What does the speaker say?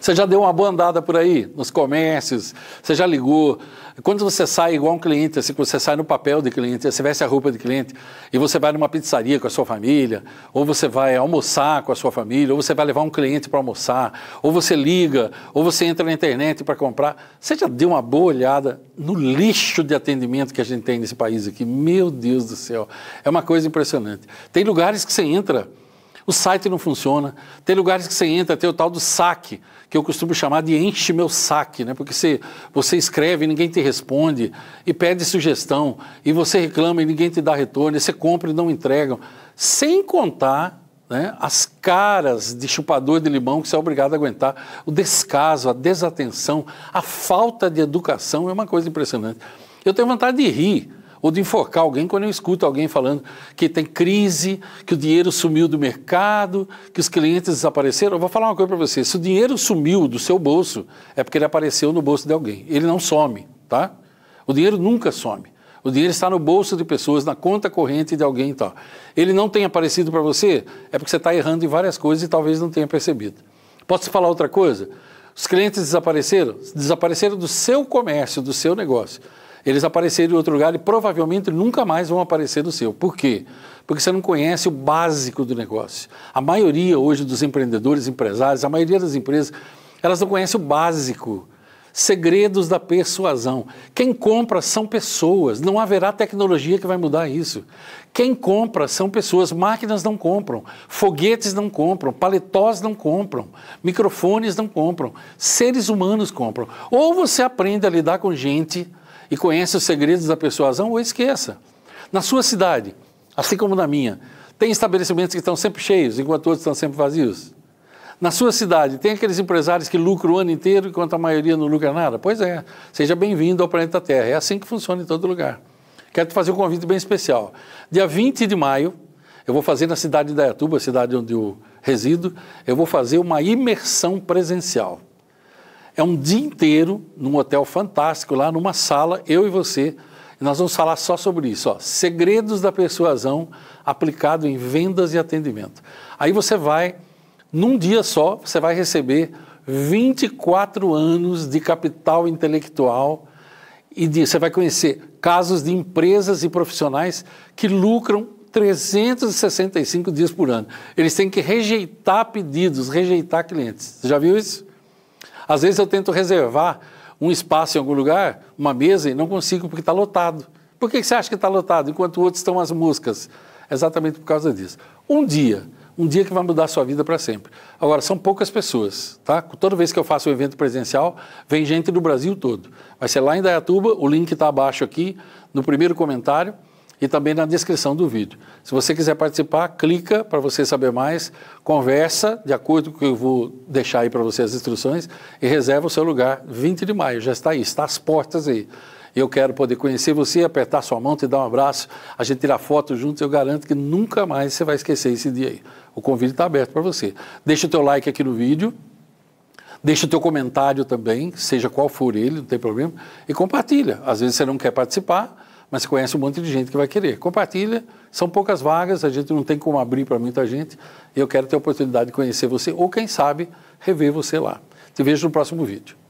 Você já deu uma boa andada por aí, nos comércios, você já ligou. Quando você sai igual um cliente, assim, você sai no papel de cliente, você veste a roupa de cliente, e você vai numa pizzaria com a sua família, ou você vai almoçar com a sua família, ou você vai levar um cliente para almoçar, ou você liga, ou você entra na internet para comprar. Você já deu uma boa olhada no lixo de atendimento que a gente tem nesse país aqui? Meu Deus do céu, é uma coisa impressionante. Tem lugares que você entra. O site não funciona. Tem lugares que você entra, tem o tal do saque, que eu costumo chamar de enche meu saque, né? Porque você, você escreve e ninguém te responde, e pede sugestão, e você reclama e ninguém te dá retorno, e você compra e não entregam. Sem contar né, as caras de chupador de limão que você é obrigado a aguentar, o descaso, a desatenção, a falta de educação é uma coisa impressionante. Eu tenho vontade de rir ou de enforcar alguém quando eu escuto alguém falando que tem crise, que o dinheiro sumiu do mercado, que os clientes desapareceram. Eu vou falar uma coisa para você: se o dinheiro sumiu do seu bolso, é porque ele apareceu no bolso de alguém. Ele não some, tá? O dinheiro nunca some. O dinheiro está no bolso de pessoas, na conta corrente de alguém e tal. Ele não tem aparecido para você, é porque você está errando em várias coisas e talvez não tenha percebido. Posso falar outra coisa? Os clientes desapareceram? Desapareceram do seu comércio, do seu negócio. Eles apareceram em outro lugar e provavelmente nunca mais vão aparecer no seu. Por quê? Porque você não conhece o básico do negócio. A maioria hoje dos empreendedores, empresários, a maioria das empresas, elas não conhecem o básico. Segredos da persuasão. Quem compra são pessoas. Não haverá tecnologia que vai mudar isso. Quem compra são pessoas. Máquinas não compram, foguetes não compram, paletós não compram, microfones não compram, seres humanos compram. Ou você aprende a lidar com gente e conhece os segredos da persuasão ou esqueça. Na sua cidade, assim como na minha, tem estabelecimentos que estão sempre cheios, enquanto outros estão sempre vazios. Na sua cidade, tem aqueles empresários que lucram o ano inteiro, enquanto a maioria não lucra nada? Pois é, seja bem-vindo ao planeta Terra. É assim que funciona em todo lugar. Quero te fazer um convite bem especial. Dia 20 de maio, eu vou fazer na cidade de Dayatuba, cidade onde eu resido, eu vou fazer uma imersão presencial. É um dia inteiro num hotel fantástico, lá numa sala, eu e você. E nós vamos falar só sobre isso, ó, segredos da persuasão aplicado em vendas e atendimento. Aí você vai, num dia só, você vai receber 24 anos de capital intelectual e de, você vai conhecer casos de empresas e profissionais que lucram 365 dias por ano. Eles têm que rejeitar pedidos, rejeitar clientes. Você já viu isso? Às vezes eu tento reservar um espaço em algum lugar, uma mesa, e não consigo porque está lotado. Por que você acha que está lotado enquanto outros estão as músicas? Exatamente por causa disso. Um dia, um dia que vai mudar a sua vida para sempre. Agora, são poucas pessoas, tá? Toda vez que eu faço um evento presencial, vem gente do Brasil todo. Vai ser lá em Dayatuba, o link está abaixo aqui, no primeiro comentário e também na descrição do vídeo. Se você quiser participar, clica para você saber mais, conversa, de acordo com o que eu vou deixar aí para você as instruções, e reserva o seu lugar 20 de maio, já está aí, está às portas aí. Eu quero poder conhecer você, apertar sua mão, te dar um abraço, a gente tirar foto juntos, eu garanto que nunca mais você vai esquecer esse dia aí. O convite está aberto para você. Deixa o teu like aqui no vídeo, Deixa o teu comentário também, seja qual for ele, não tem problema, e compartilha. Às vezes você não quer participar, mas você conhece um monte de gente que vai querer. Compartilha, são poucas vagas, a gente não tem como abrir para muita gente. Eu quero ter a oportunidade de conhecer você ou, quem sabe, rever você lá. Te vejo no próximo vídeo.